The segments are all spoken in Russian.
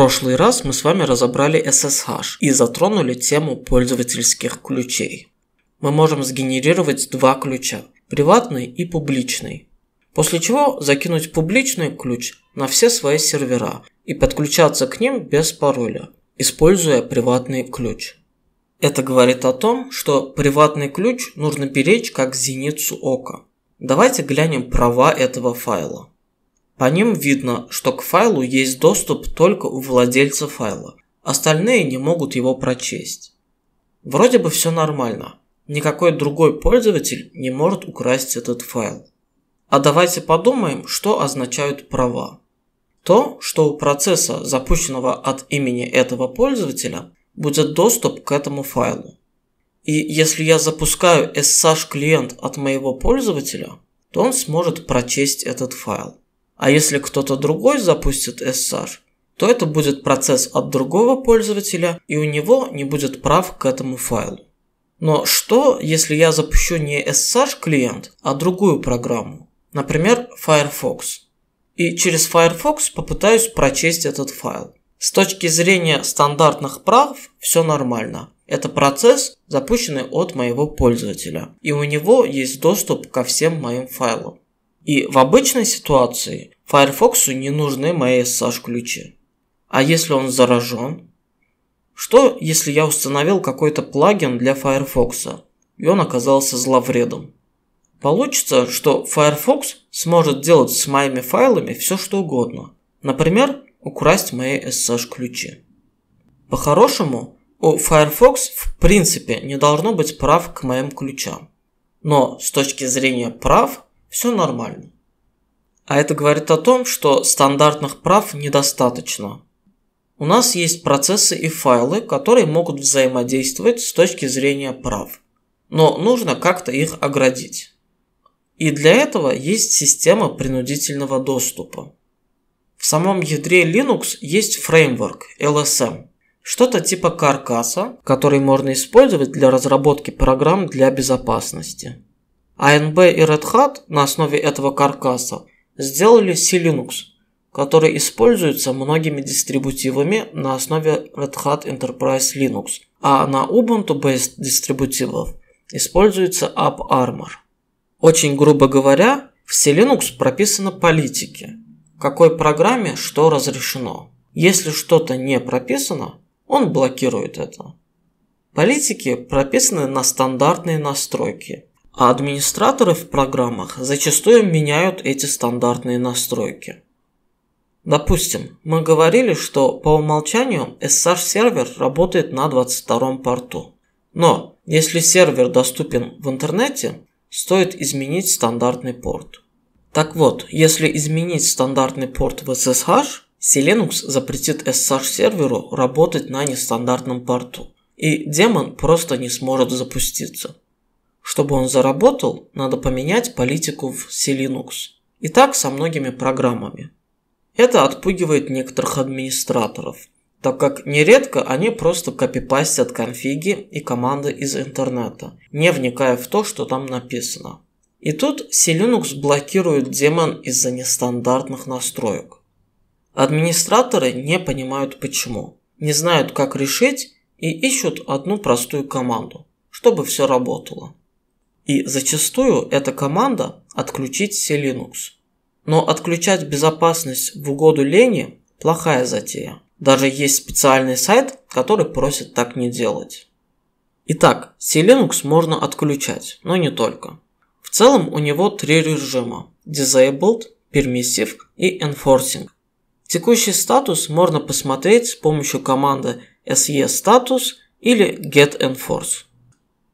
прошлый раз мы с вами разобрали SSH и затронули тему пользовательских ключей. Мы можем сгенерировать два ключа – приватный и публичный. После чего закинуть публичный ключ на все свои сервера и подключаться к ним без пароля, используя приватный ключ. Это говорит о том, что приватный ключ нужно беречь как зеницу ока. Давайте глянем права этого файла. По ним видно, что к файлу есть доступ только у владельца файла, остальные не могут его прочесть. Вроде бы все нормально, никакой другой пользователь не может украсть этот файл. А давайте подумаем, что означают права. То, что у процесса, запущенного от имени этого пользователя, будет доступ к этому файлу. И если я запускаю SSH клиент от моего пользователя, то он сможет прочесть этот файл. А если кто-то другой запустит SSH, то это будет процесс от другого пользователя, и у него не будет прав к этому файлу. Но что, если я запущу не SSH клиент, а другую программу, например, Firefox, и через Firefox попытаюсь прочесть этот файл? С точки зрения стандартных прав все нормально. Это процесс, запущенный от моего пользователя, и у него есть доступ ко всем моим файлам. И в обычной ситуации Firefox не нужны мои SSH-ключи. А если он заражен? Что, если я установил какой-то плагин для Firefox, и он оказался зловредом? Получится, что Firefox сможет делать с моими файлами все что угодно. Например, украсть мои SSH-ключи. По-хорошему, у Firefox в принципе не должно быть прав к моим ключам. Но с точки зрения прав, все нормально. А это говорит о том, что стандартных прав недостаточно. У нас есть процессы и файлы, которые могут взаимодействовать с точки зрения прав. Но нужно как-то их оградить. И для этого есть система принудительного доступа. В самом ядре Linux есть фреймворк LSM, что-то типа каркаса, который можно использовать для разработки программ для безопасности. АНБ и Red Hat на основе этого каркаса сделали C-Linux, который используется многими дистрибутивами на основе Red Hat Enterprise Linux, а на Ubuntu-based дистрибутивов используется AppArmor. Очень грубо говоря, в C-Linux прописаны политики, какой программе что разрешено. Если что-то не прописано, он блокирует это. Политики прописаны на стандартные настройки – а администраторы в программах зачастую меняют эти стандартные настройки. Допустим, мы говорили, что по умолчанию SSH-сервер работает на 22 порту. Но если сервер доступен в интернете, стоит изменить стандартный порт. Так вот, если изменить стандартный порт в SSH, Selenux запретит SSH-серверу работать на нестандартном порту, и демон просто не сможет запуститься. Чтобы он заработал, надо поменять политику в C-Linux. И так со многими программами. Это отпугивает некоторых администраторов, так как нередко они просто копипастят конфиги и команды из интернета, не вникая в то, что там написано. И тут C-Linux блокирует демон из-за нестандартных настроек. Администраторы не понимают почему, не знают как решить и ищут одну простую команду, чтобы все работало. И зачастую эта команда отключить все Linux. Но отключать безопасность в угоду лени – плохая затея. Даже есть специальный сайт, который просит так не делать. Итак, C-Linux можно отключать, но не только. В целом у него три режима – Disabled, Permissive и Enforcing. Текущий статус можно посмотреть с помощью команды se status или get enforce.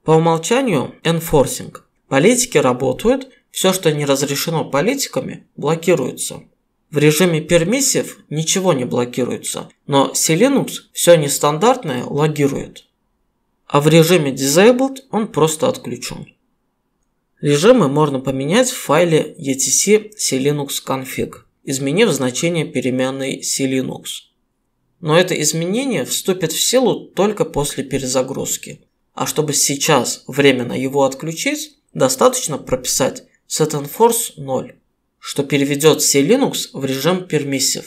По умолчанию enforcing. Политики работают, все, что не разрешено политиками, блокируется. В режиме пермиссив ничего не блокируется, но Linux все нестандартное логирует. А в режиме disabled он просто отключен. Режимы можно поменять в файле etc clinux.config, изменив значение переменной clinux. Но это изменение вступит в силу только после перезагрузки – а чтобы сейчас временно его отключить, достаточно прописать setEnforce 0, что переведет все Linux в режим permissive.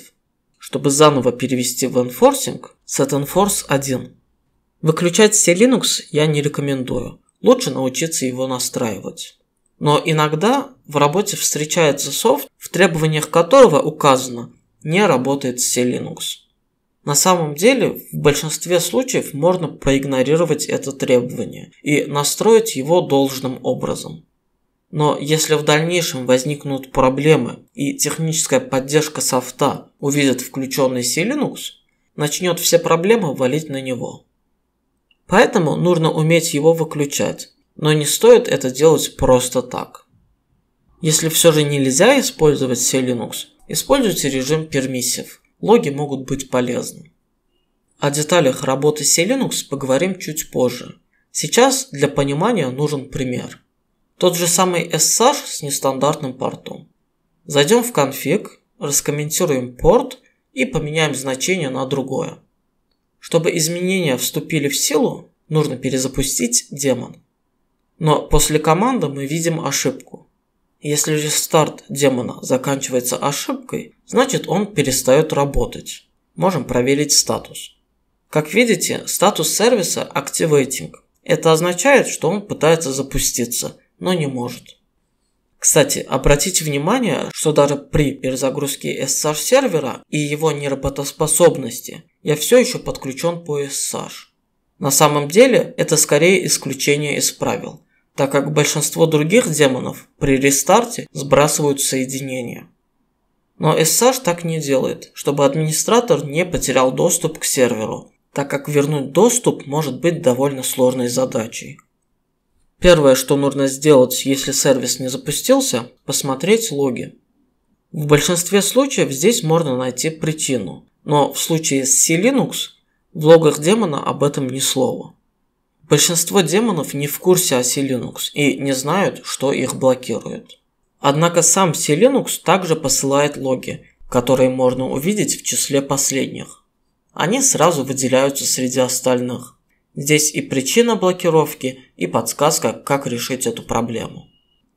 Чтобы заново перевести в enforcing, setEnforce 1. Выключать все Linux я не рекомендую, лучше научиться его настраивать. Но иногда в работе встречается софт, в требованиях которого указано «не работает все Linux». На самом деле, в большинстве случаев можно проигнорировать это требование и настроить его должным образом. Но если в дальнейшем возникнут проблемы и техническая поддержка софта увидит включенный c начнет все проблемы валить на него. Поэтому нужно уметь его выключать, но не стоит это делать просто так. Если все же нельзя использовать c используйте режим Permissive – логи могут быть полезны. О деталях работы с linux поговорим чуть позже. Сейчас для понимания нужен пример. Тот же самый SSH с нестандартным портом. Зайдем в конфиг, раскомментируем порт и поменяем значение на другое. Чтобы изменения вступили в силу, нужно перезапустить демон. Но после команды мы видим ошибку. Если же старт демона заканчивается ошибкой, значит он перестает работать. Можем проверить статус. Как видите, статус сервиса Activating. Это означает, что он пытается запуститься, но не может. Кстати, обратите внимание, что даже при перезагрузке SSH сервера и его неработоспособности я все еще подключен по SSH. На самом деле это скорее исключение из правил – так как большинство других демонов при рестарте сбрасывают соединение. Но SSH так не делает, чтобы администратор не потерял доступ к серверу, так как вернуть доступ может быть довольно сложной задачей. Первое, что нужно сделать, если сервис не запустился, посмотреть логи. В большинстве случаев здесь можно найти причину, но в случае с C-Linux в логах демона об этом ни слова. Большинство демонов не в курсе о Linux и не знают, что их блокирует. Однако сам оси также посылает логи, которые можно увидеть в числе последних. Они сразу выделяются среди остальных. Здесь и причина блокировки, и подсказка, как решить эту проблему.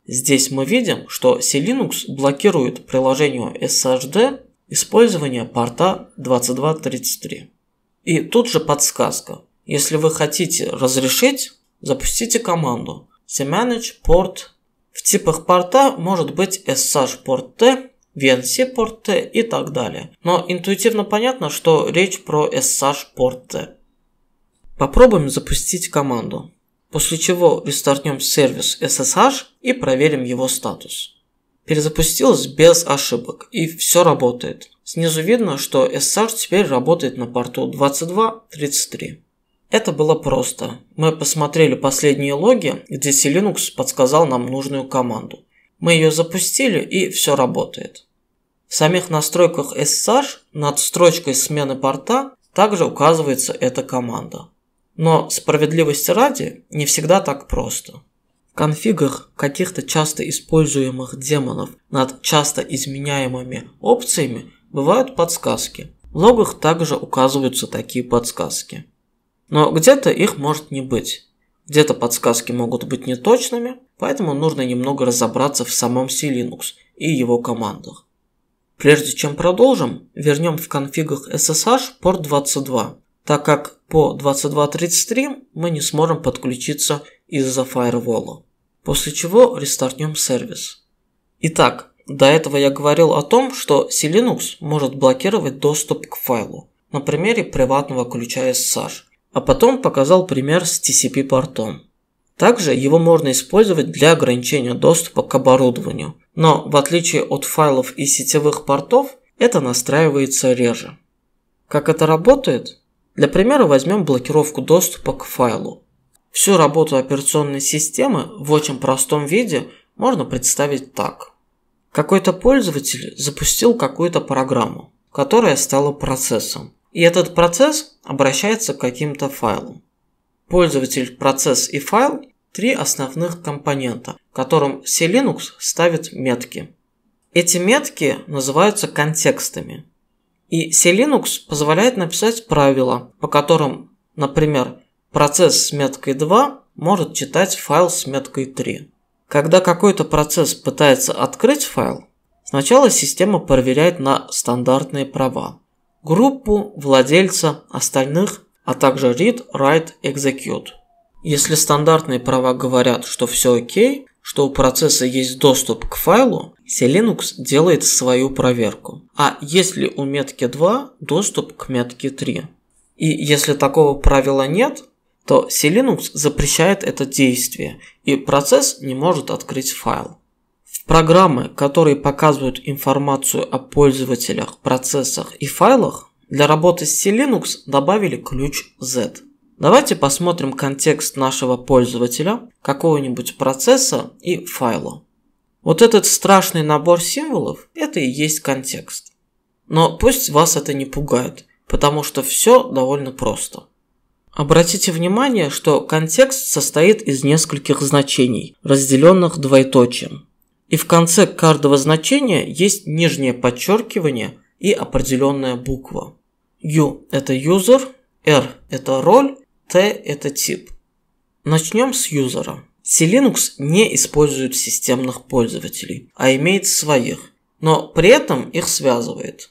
Здесь мы видим, что c блокирует приложению SHD использование порта 2233. И тут же подсказка, если вы хотите разрешить, запустите команду cmanage port. В типах порта может быть SSH порт T, VNC порт T и так далее. Но интуитивно понятно, что речь про SSH порт T. Попробуем запустить команду, после чего рестартнем сервис SSH и проверим его статус. Перезапустилась без ошибок и все работает. Снизу видно, что SSH теперь работает на порту 2233. Это было просто. Мы посмотрели последние логи, где Linux подсказал нам нужную команду. Мы ее запустили и все работает. В самих настройках SSH над строчкой смены порта также указывается эта команда. Но справедливости ради не всегда так просто. В конфигах каких-то часто используемых демонов над часто изменяемыми опциями бывают подсказки. В логах также указываются такие подсказки. Но где-то их может не быть. Где-то подсказки могут быть неточными, поэтому нужно немного разобраться в самом C-Linux и его командах. Прежде чем продолжим, вернем в конфигах SSH порт 22, так как по 22.33 мы не сможем подключиться из-за фаервола. После чего рестартнем сервис. Итак, до этого я говорил о том, что C-Linux может блокировать доступ к файлу на примере приватного ключа SSH – а потом показал пример с TCP-портом. Также его можно использовать для ограничения доступа к оборудованию, но в отличие от файлов и сетевых портов, это настраивается реже. Как это работает? Для примера возьмем блокировку доступа к файлу. Всю работу операционной системы в очень простом виде можно представить так. Какой-то пользователь запустил какую-то программу, которая стала процессом. И этот процесс обращается к каким-то файлам. Пользователь, процесс и файл – три основных компонента, которым c ставит метки. Эти метки называются контекстами. И c позволяет написать правила, по которым, например, процесс с меткой 2 может читать файл с меткой 3. Когда какой-то процесс пытается открыть файл, сначала система проверяет на стандартные права группу, владельца, остальных, а также read, write, execute. Если стандартные права говорят, что все окей, что у процесса есть доступ к файлу, Selinux делает свою проверку. А если у метки 2 доступ к метке 3? И если такого правила нет, то Selinux запрещает это действие, и процесс не может открыть файл. Программы, которые показывают информацию о пользователях, процессах и файлах, для работы с C-Linux добавили ключ Z. Давайте посмотрим контекст нашего пользователя, какого-нибудь процесса и файла. Вот этот страшный набор символов – это и есть контекст. Но пусть вас это не пугает, потому что все довольно просто. Обратите внимание, что контекст состоит из нескольких значений, разделенных двоеточием. И в конце каждого значения есть нижнее подчеркивание и определенная буква. U – это user, R – это роль, T – это тип. Начнем с юзера. c не использует системных пользователей, а имеет своих, но при этом их связывает.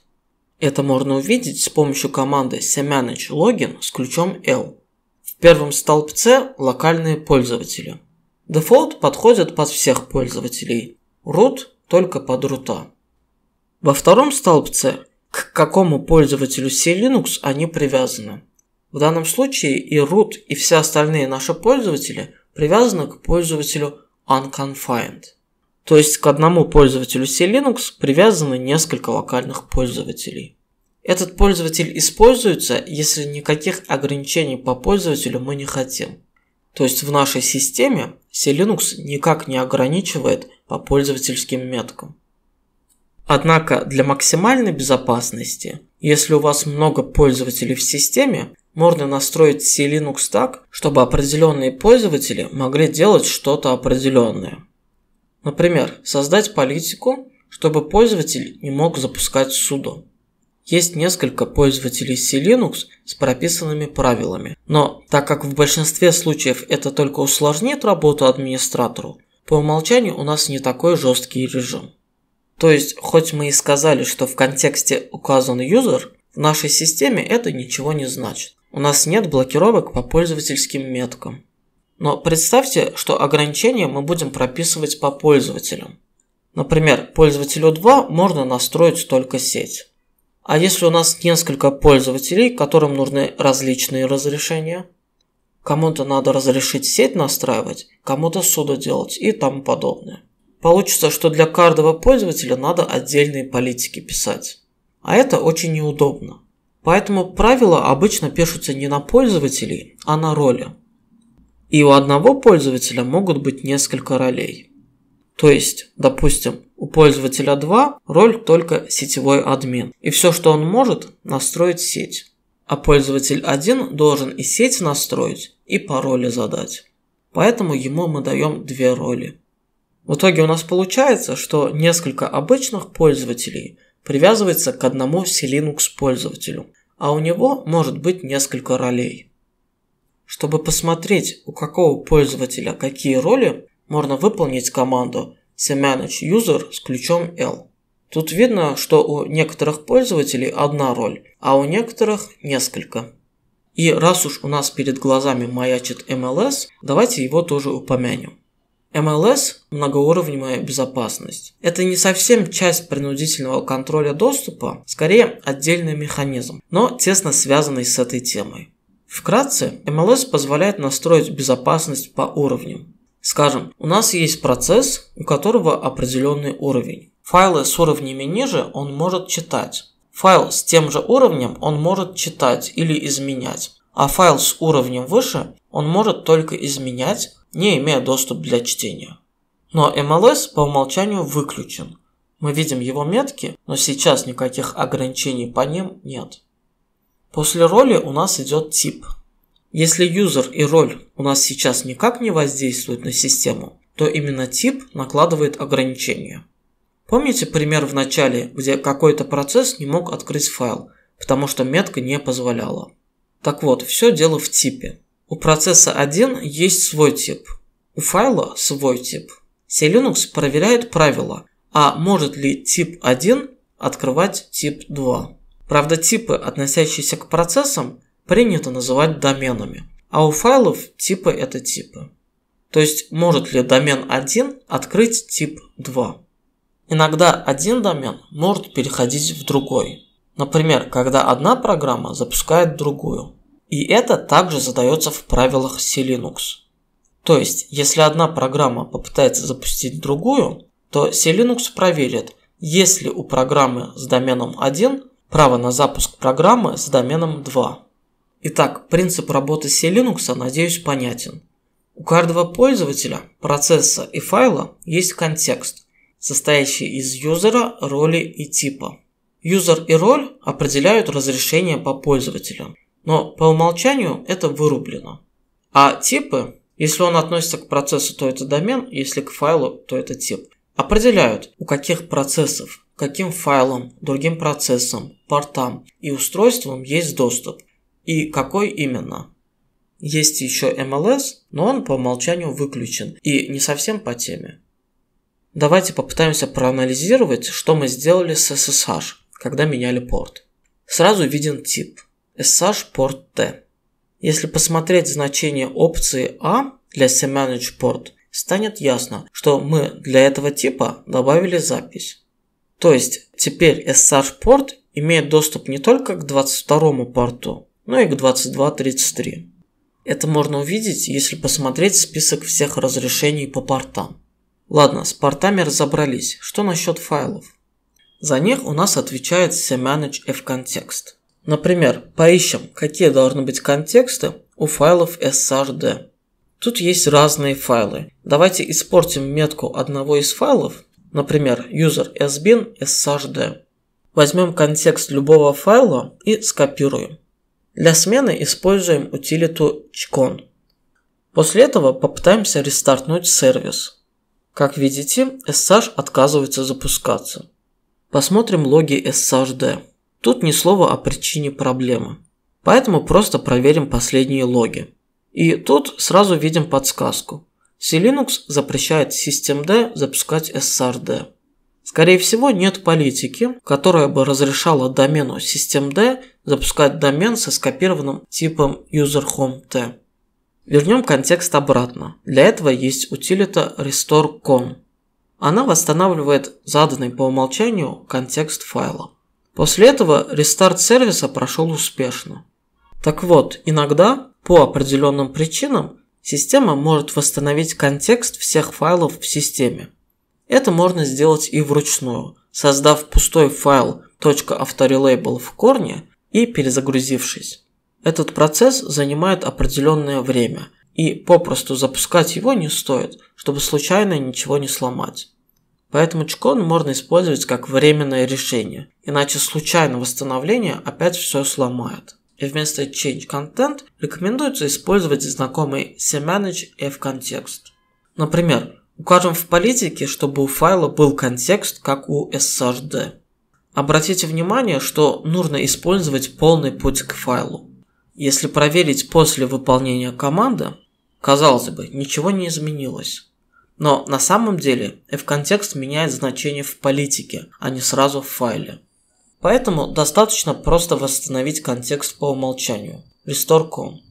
Это можно увидеть с помощью команды cmanage login с ключом L. В первом столбце локальные пользователи. Дефолт подходит под всех пользователей, root только под рута. Во втором столбце, к какому пользователю C Linux они привязаны. В данном случае и root, и все остальные наши пользователи привязаны к пользователю unconfined. То есть к одному пользователю C Linux привязаны несколько локальных пользователей. Этот пользователь используется, если никаких ограничений по пользователю мы не хотим. То есть в нашей системе C Linux никак не ограничивает по пользовательским меткам. Однако для максимальной безопасности, если у вас много пользователей в системе, можно настроить c так, чтобы определенные пользователи могли делать что-то определенное. Например, создать политику, чтобы пользователь не мог запускать судо. Есть несколько пользователей c с прописанными правилами, но так как в большинстве случаев это только усложнит работу администратору, по умолчанию у нас не такой жесткий режим. То есть, хоть мы и сказали, что в контексте указан юзер в нашей системе это ничего не значит. У нас нет блокировок по пользовательским меткам. Но представьте, что ограничения мы будем прописывать по пользователям. Например, пользователю 2 можно настроить только сеть. А если у нас несколько пользователей, которым нужны различные разрешения – Кому-то надо разрешить сеть настраивать, кому-то суда делать и тому подобное. Получится, что для каждого пользователя надо отдельные политики писать. А это очень неудобно. Поэтому правила обычно пишутся не на пользователей, а на роли. И у одного пользователя могут быть несколько ролей. То есть, допустим, у пользователя 2 роль только сетевой админ. И все, что он может, настроить сеть а пользователь 1 должен и сеть настроить, и пароли задать. Поэтому ему мы даем две роли. В итоге у нас получается, что несколько обычных пользователей привязывается к одному Linux пользователю, а у него может быть несколько ролей. Чтобы посмотреть, у какого пользователя какие роли, можно выполнить команду cmanage user с ключом L. Тут видно, что у некоторых пользователей одна роль, а у некоторых несколько. И раз уж у нас перед глазами маячит MLS, давайте его тоже упомянем. MLS – многоуровневая безопасность. Это не совсем часть принудительного контроля доступа, скорее отдельный механизм, но тесно связанный с этой темой. Вкратце, MLS позволяет настроить безопасность по уровням. Скажем, у нас есть процесс, у которого определенный уровень. Файлы с уровнями ниже он может читать. Файл с тем же уровнем он может читать или изменять. А файл с уровнем выше он может только изменять, не имея доступ для чтения. Но MLS по умолчанию выключен. Мы видим его метки, но сейчас никаких ограничений по ним нет. После роли у нас идет тип. Если юзер и роль у нас сейчас никак не воздействуют на систему, то именно тип накладывает ограничения. Помните пример в начале, где какой-то процесс не мог открыть файл, потому что метка не позволяла? Так вот, все дело в типе. У процесса 1 есть свой тип, у файла свой тип. Selinux проверяет правила, а может ли тип 1 открывать тип 2. Правда, типы, относящиеся к процессам, принято называть доменами, а у файлов типы это типы. То есть может ли домен 1 открыть тип 2? Иногда один домен может переходить в другой. Например, когда одна программа запускает другую. И это также задается в правилах c То есть, если одна программа попытается запустить другую, то c проверит, есть ли у программы с доменом 1 право на запуск программы с доменом 2. Итак, принцип работы c надеюсь, понятен. У каждого пользователя, процесса и файла есть контекст, состоящий из юзера, роли и типа. Юзер и роль определяют разрешение по пользователю, но по умолчанию это вырублено. А типы, если он относится к процессу, то это домен, если к файлу, то это тип, определяют, у каких процессов, каким файлам, другим процессам, портам и устройствам есть доступ, и какой именно. Есть еще MLS, но он по умолчанию выключен и не совсем по теме. Давайте попытаемся проанализировать, что мы сделали с SSH, когда меняли порт. Сразу виден тип SSH порт T. Если посмотреть значение опции A для CManage порт, станет ясно, что мы для этого типа добавили запись. То есть теперь SSH порт имеет доступ не только к 22 порту, но и к 2233. Это можно увидеть, если посмотреть список всех разрешений по портам. Ладно, с портами разобрались. Что насчет файлов? За них у нас отвечает Semanage fContext. Например, поищем, какие должны быть контексты у файлов SRD. Тут есть разные файлы. Давайте испортим метку одного из файлов, например, user sbin srd. Возьмем контекст любого файла и скопируем. Для смены используем утилиту chcon. После этого попытаемся рестартнуть сервис. Как видите, SSH отказывается запускаться. Посмотрим логи SSHD. Тут ни слова о причине проблемы. Поэтому просто проверим последние логи. И тут сразу видим подсказку. Clinux запрещает systemd запускать sshd. Скорее всего, нет политики, которая бы разрешала домену systemd запускать домен со скопированным типом userhome.t. Вернем контекст обратно. Для этого есть утилита restore.com. Она восстанавливает заданный по умолчанию контекст файла. После этого рестарт сервиса прошел успешно. Так вот, иногда, по определенным причинам, система может восстановить контекст всех файлов в системе. Это можно сделать и вручную, создав пустой файл .autorelabel в корне и перезагрузившись. Этот процесс занимает определенное время, и попросту запускать его не стоит, чтобы случайно ничего не сломать. Поэтому чкон можно использовать как временное решение, иначе случайно восстановление опять все сломает. И вместо Change Content рекомендуется использовать знакомый CManage и F-контекст. Например, укажем в политике, чтобы у файла был контекст, как у SRD. Обратите внимание, что нужно использовать полный путь к файлу. Если проверить после выполнения команды, казалось бы, ничего не изменилось. Но на самом деле f-контекст меняет значение в политике, а не сразу в файле. Поэтому достаточно просто восстановить контекст по умолчанию restore.com.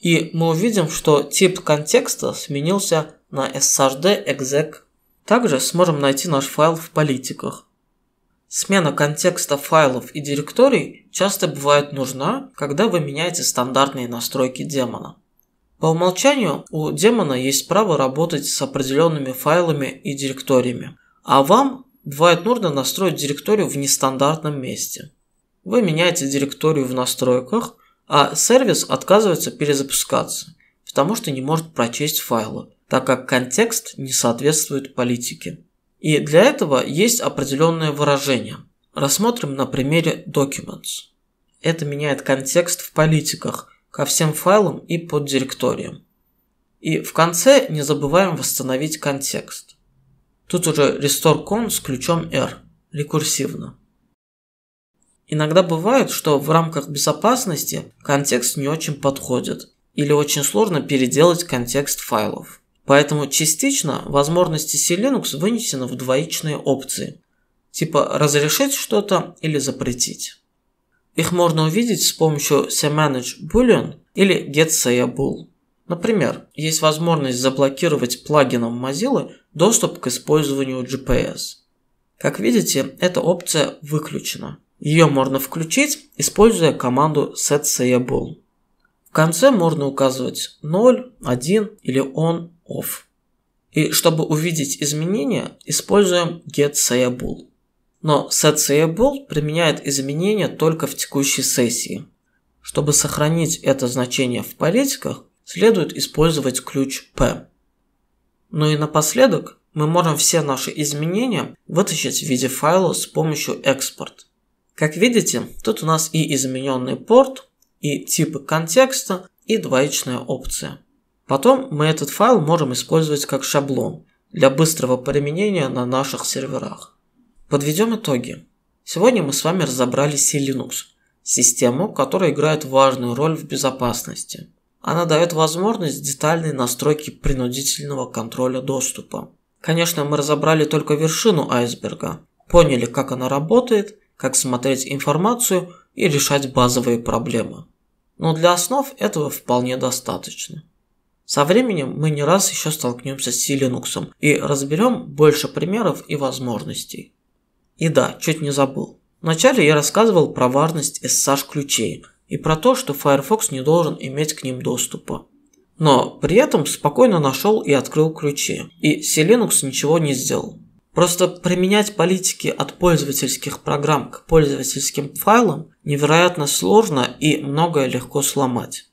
И мы увидим, что тип контекста сменился на srd exec. Также сможем найти наш файл в политиках Смена контекста файлов и директорий часто бывает нужна, когда вы меняете стандартные настройки демона. По умолчанию у демона есть право работать с определенными файлами и директориями, а вам бывает нужно настроить директорию в нестандартном месте. Вы меняете директорию в настройках, а сервис отказывается перезапускаться, потому что не может прочесть файлы, так как контекст не соответствует политике. И для этого есть определенное выражение. Рассмотрим на примере documents. Это меняет контекст в политиках ко всем файлам и под директориям. И в конце не забываем восстановить контекст. Тут уже restore con с ключом R, рекурсивно. Иногда бывает, что в рамках безопасности контекст не очень подходит, или очень сложно переделать контекст файлов. Поэтому частично возможности Selinux вынесены в двоичные опции, типа разрешить что-то или запретить. Их можно увидеть с помощью cmanage boolean или getSayaBool. Например, есть возможность заблокировать плагином Mozilla доступ к использованию GPS. Как видите, эта опция выключена. Ее можно включить, используя команду setSayaBool. В конце можно указывать 0, 1 или on off. И чтобы увидеть изменения, используем getSayable. Но setSayable применяет изменения только в текущей сессии. Чтобы сохранить это значение в политиках, следует использовать ключ p. Ну и напоследок мы можем все наши изменения вытащить в виде файла с помощью экспорт. Как видите, тут у нас и измененный порт, и типы контекста, и двоичная опция. Потом мы этот файл можем использовать как шаблон для быстрого применения на наших серверах. Подведем итоги. Сегодня мы с вами разобрали C-Linux, систему, которая играет важную роль в безопасности. Она дает возможность детальной настройки принудительного контроля доступа. Конечно, мы разобрали только вершину айсберга, поняли, как она работает, как смотреть информацию и решать базовые проблемы. Но для основ этого вполне достаточно. Со временем мы не раз еще столкнемся с Linux и разберем больше примеров и возможностей. И да, чуть не забыл. Вначале я рассказывал про важность SSH-ключей и про то, что Firefox не должен иметь к ним доступа. Но при этом спокойно нашел и открыл ключи, и Linux ничего не сделал. Просто применять политики от пользовательских программ к пользовательским файлам невероятно сложно и многое легко сломать.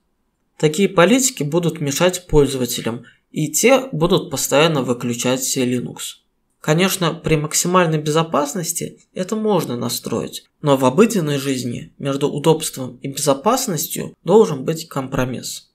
Такие политики будут мешать пользователям, и те будут постоянно выключать Linux. Конечно, при максимальной безопасности это можно настроить, но в обыденной жизни между удобством и безопасностью должен быть компромисс.